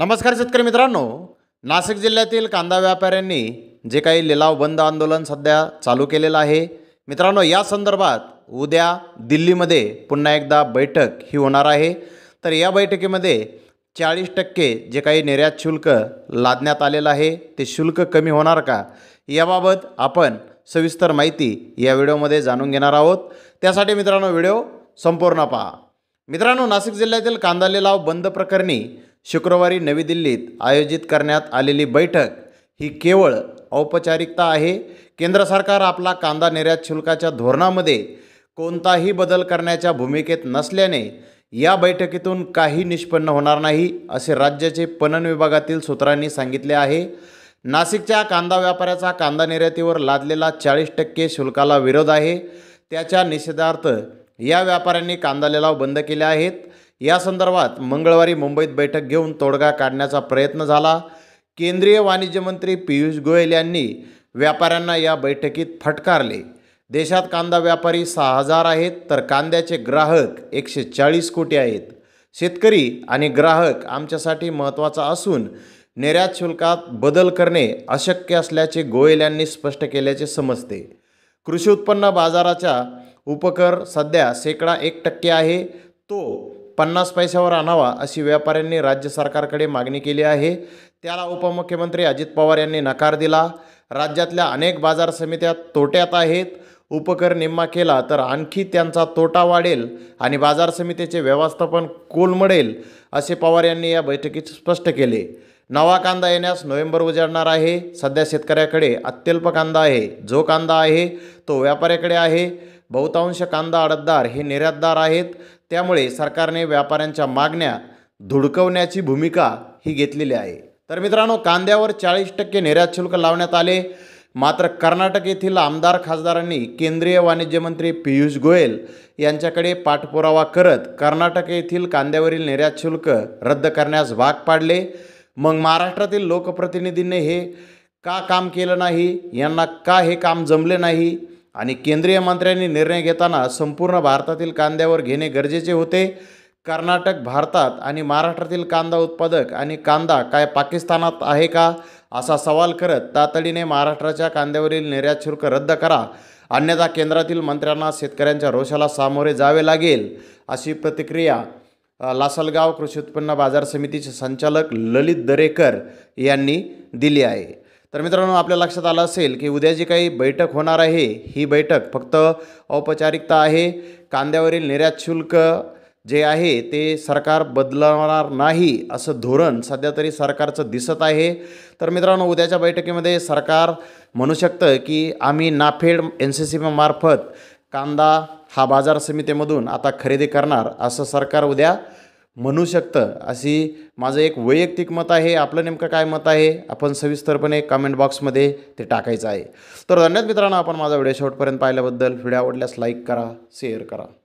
नमस्कार शेतकरी मित्रांनो नाशिक जिल्ह्यातील कांदा व्यापाऱ्यांनी जे काही लिलाव बंद आंदोलन सध्या चालू केलेलं आहे मित्रांनो या संदर्भात उद्या दिल्लीमध्ये पुन्हा एकदा बैठक ही होणार आहे तर या बैठकीमध्ये चाळीस टक्के जे काही निर्यात शुल्क लादण्यात आलेलं आहे ते शुल्क कमी होणार का याबाबत आपण सविस्तर माहिती या व्हिडिओमध्ये जाणून घेणार आहोत त्यासाठी मित्रांनो व्हिडिओ संपूर्ण पहा मित्रांनो नाशिक जिल्ह्यातील कांदा लिलाव बंद प्रकरणी शुक्रवारी नवी दिल्लीत आयोजित करण्यात आलेली बैठक ही केवळ औपचारिकता आहे केंद्र सरकार आपला कांदा निर्यात शुल्काच्या धोरणामध्ये कोणताही बदल करण्याच्या भूमिकेत नसल्याने या बैठकीतून काही निष्पन्न होणार नाही असे राज्याचे पणन विभागातील सूत्रांनी सांगितले आहे नाशिकच्या कांदा व्यापाऱ्याचा कांदा निर्यातीवर लादलेला चाळीस टक्के शुल्काला विरोध आहे त्याच्या निषेधार्थ या व्यापाऱ्यांनी कांदा लिलाव बंद केले आहेत या संदर्भात मंगळवारी मुंबईत बैठक घेऊन तोडगा काढण्याचा प्रयत्न झाला केंद्रीय वाणिज्य मंत्री पियुष गोयल यांनी व्यापाऱ्यांना या बैठकीत फटकारले देशात कांदा व्यापारी सहा हजार आहेत तर कांद्याचे ग्राहक एकशे चाळीस कोटी आहेत शेतकरी आणि ग्राहक आमच्यासाठी महत्त्वाचा असून निर्यात शुल्कात बदल करणे अशक्य असल्याचे गोयल यांनी स्पष्ट केल्याचे समजते कृषी उत्पन्न बाजाराचा उपकर सध्या शेकडा एक टक्के आहे तो पन्नास पैशावर आणावा अशी व्यापाऱ्यांनी राज्य सरकारकडे मागणी केली आहे त्याला उपमुख्यमंत्री अजित पवार यांनी नकार दिला राज्यातल्या अनेक बाजार समित्या तोट्यात आहेत उपकर निम्मा केला तर आणखी त्यांचा तोटा वाढेल आणि बाजार समितीचे व्यवस्थापन कोलमडेल असे पवार यांनी या बैठकीत स्पष्ट केले नवा कांदा येण्यास नोव्हेंबर उजाडणार आहे सध्या शेतकऱ्याकडे अत्यल्प कांदा आहे जो कांदा आहे तो व्यापाऱ्याकडे आहे बहुतांश कांदा अडतदार हे निर्यातदार आहेत त्यामुळे सरकारने व्यापाऱ्यांच्या मागण्या धुडकवण्याची भूमिका ही घेतलेली आहे तर मित्रांनो कांद्यावर चाळीस टक्के निर्यात शुल्क लावण्यात आले मात्र कर्नाटक येथील आमदार खासदारांनी केंद्रीय वाणिज्य मंत्री पियुष गोयल यांच्याकडे पाठपुरावा करत कर्नाटक येथील कांद्यावरील निर्यात शुल्क रद्द करण्यास भाग पाडले मग महाराष्ट्रातील लोकप्रतिनिधींनी हे का काम केलं नाही यांना का हे काम जमले नाही आणि केंद्रीय मंत्र्यांनी निर्णय घेताना संपूर्ण भारतातील कांद्यावर घेणे गरजेचे होते कर्नाटक भारतात आणि महाराष्ट्रातील कांदा उत्पादक आणि कांदा काय पाकिस्तानात आहे का असा सवाल करत तातडीने महाराष्ट्राच्या कांद्यावरील निर्यात शुल्क रद्द करा अन्यथा केंद्रातील मंत्र्यांना शेतकऱ्यांच्या रोषाला सामोरे जावे लागेल अशी प्रतिक्रिया लासलगाव कृषी उत्पन्न बाजार समितीचे संचालक ललित दरेकर यांनी दिली आहे तर मित्रांनो आपल्या लक्षात आलं असेल की उद्या जी काही बैठक होणार आहे ही बैठक फक्त औपचारिकता आहे कांद्यावरील निर्यात शुल्क जे आहे ते सरकार बदलणार नाही असं धोरण सध्या तरी सरकारचं दिसत आहे तर मित्रांनो उद्याच्या बैठकीमध्ये सरकार म्हणू शकतं की आम्ही नाफेड एन सी सी मार्फत कांदा हा बाजार समितीमधून आता खरेदी करणार असं सरकार उद्या म्हणू शकतं अशी माझं एक वैयक्तिक मत आहे आपलं नेमकं काय मत आहे आपण सविस्तरपणे कमेंट बॉक्समध्ये ते टाकायचं आहे तर धन्यवाद मित्रांनो आपण माझा व्हिडिओ शेवटपर्यंत पाहिल्याबद्दल व्हिडिओ आवडल्यास लाईक करा शेअर करा